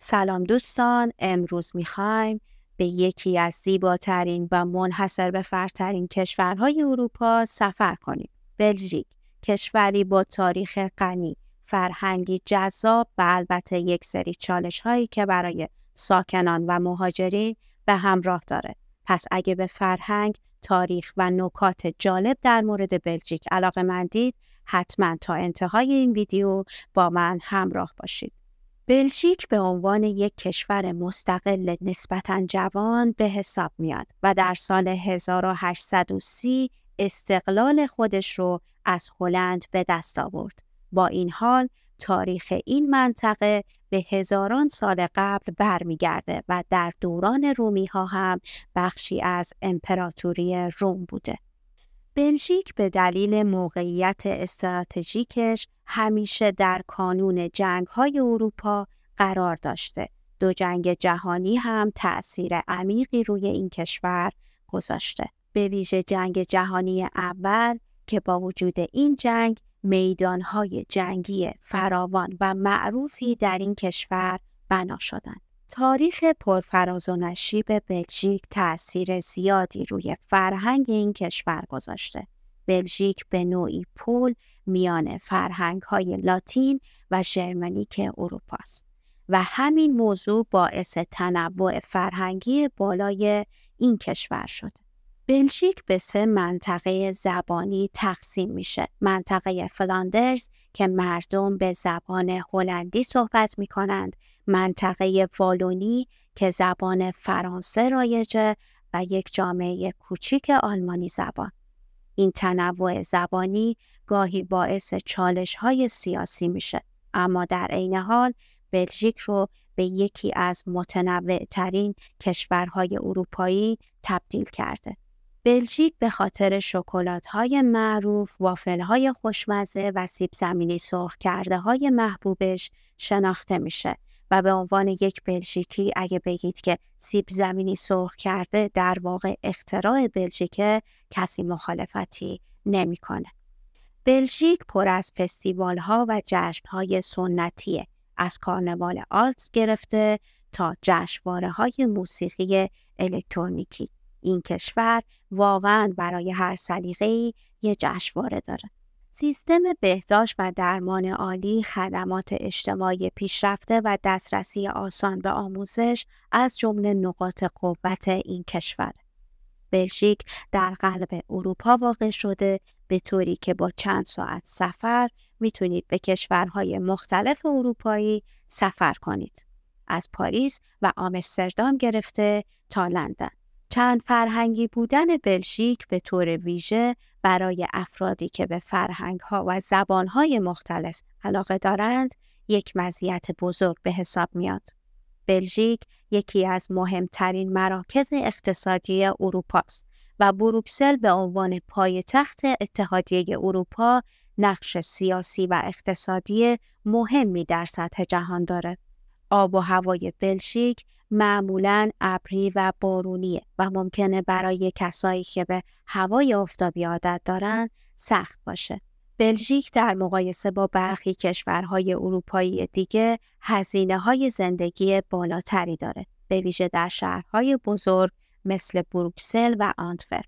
سلام دوستان امروز میخوایم به یکی از زیباترین و منحصر به فردترین کشورهای اروپا سفر کنیم بلژیک کشوری با تاریخ غنی فرهنگی جذاب و البته یک سری چالش هایی که برای ساکنان و مهاجرین به همراه داره پس اگه به فرهنگ تاریخ و نکات جالب در مورد بلژیک علاقه مندید حتما تا انتهای این ویدیو با من همراه باشید بلژیک به عنوان یک کشور مستقل نسبتا جوان به حساب میاد و در سال 1830 استقلال خودش رو از هلند به دست آورد. با این حال تاریخ این منطقه به هزاران سال قبل برمیگرده و در دوران رومی ها هم بخشی از امپراتوری روم بوده. بلژیک به دلیل موقعیت استراتژیکش همیشه در کانون جنگ های اروپا قرار داشته. دو جنگ جهانی هم تأثیر عمیقی روی این کشور گذاشته. به ویژه جنگ جهانی اول که با وجود این جنگ میدانهای جنگی فراوان و معروفی در این کشور بنا شدند. تاریخ پرفراز و نشیب بلژیک تأثیر زیادی روی فرهنگ این کشور گذاشته. بلژیک به نوعی پول میان فرهنگ های لاتین و ژرمنیک اروپا و همین موضوع باعث تنوع فرهنگی بالای این کشور شده. بلژیک به سه منطقه زبانی تقسیم میشه. منطقه فلاندرز که مردم به زبان هلندی صحبت می کنند، منطقه والونی که زبان فرانسه رایجه و یک جامعه کوچیک آلمانی زبان. این تنوع زبانی گاهی باعث چالش های سیاسی میشه اما در عین حال بلژیک رو به یکی از متنوع ترین کشورهای اروپایی تبدیل کرده. بلژیک به خاطر شکلات های معروف، وافل های خوشمزه و سیب زمینی سرخ کرده های محبوبش شناخته میشه و به عنوان یک بلژیکی اگه بگید که سیب زمینی سرخ کرده در واقع اختراع بلژیکه کسی مخالفتی نمیکنه. بلژیک پر از فستیوال ها و جشن های سنتیه از کارنوال آلتس گرفته تا جشنواره های موسیقی الکترونیکی این کشور واقعا برای هر سلیقه‌ای یه جشنواره داره سیستم بهداشت و درمان عالی خدمات اجتماعی پیشرفته و دسترسی آسان به آموزش از جمله نقاط قوت این کشور بلژیک در قلب اروپا واقع شده به طوری که با چند ساعت سفر میتونید به کشورهای مختلف اروپایی سفر کنید از پاریس و آمستردام گرفته تا لندن چند فرهنگی بودن بلژیک به طور ویژه برای افرادی که به فرهنگ ها و زبان های مختلف علاقه دارند یک مزیت بزرگ به حساب میاد. بلژیک یکی از مهمترین مراکز اقتصادی اروپا است و بروکسل به عنوان پایتخت اتحادیه اروپا نقش سیاسی و اقتصادی مهمی در سطح جهان دارد. آب و هوای بلژیک معمولا ابری و بارونیه و ممکنه برای کسایی که به هوای آفتابی عادت دارن سخت باشه. بلژیک در مقایسه با برخی کشورهای اروپایی دیگه هزینه های زندگی بالاتری داره به ویژه در شهرهای بزرگ مثل بروکسل و آنتورپ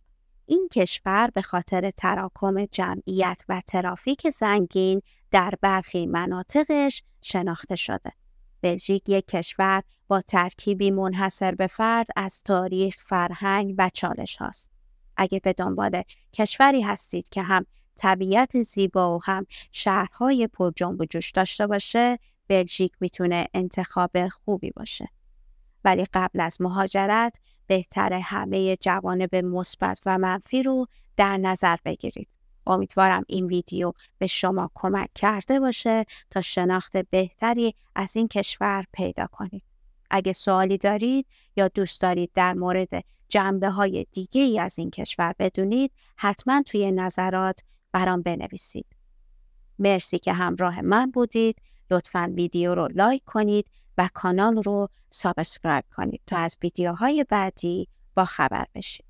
این کشور به خاطر تراکم جمعیت و ترافیک زنگین در برخی مناطقش شناخته شده بلژیک یک کشور با ترکیبی منحصر به فرد از تاریخ، فرهنگ و چالش هاست. اگه به دنبال کشوری هستید که هم طبیعت زیبا و هم شهرهای پر جنب و جوش داشته باشه، بلژیک میتونه انتخاب خوبی باشه. ولی قبل از مهاجرت بهتر همه جوانب مثبت و منفی رو در نظر بگیرید. امیدوارم این ویدیو به شما کمک کرده باشه تا شناخت بهتری از این کشور پیدا کنید. اگه سوالی دارید یا دوست دارید در مورد جنبه های دیگه ای از این کشور بدونید حتما توی نظرات برام بنویسید. مرسی که همراه من بودید. لطفا ویدیو رو لایک کنید و کانال رو سابسکرایب کنید تا از ویدیوهای بعدی با خبر بشید.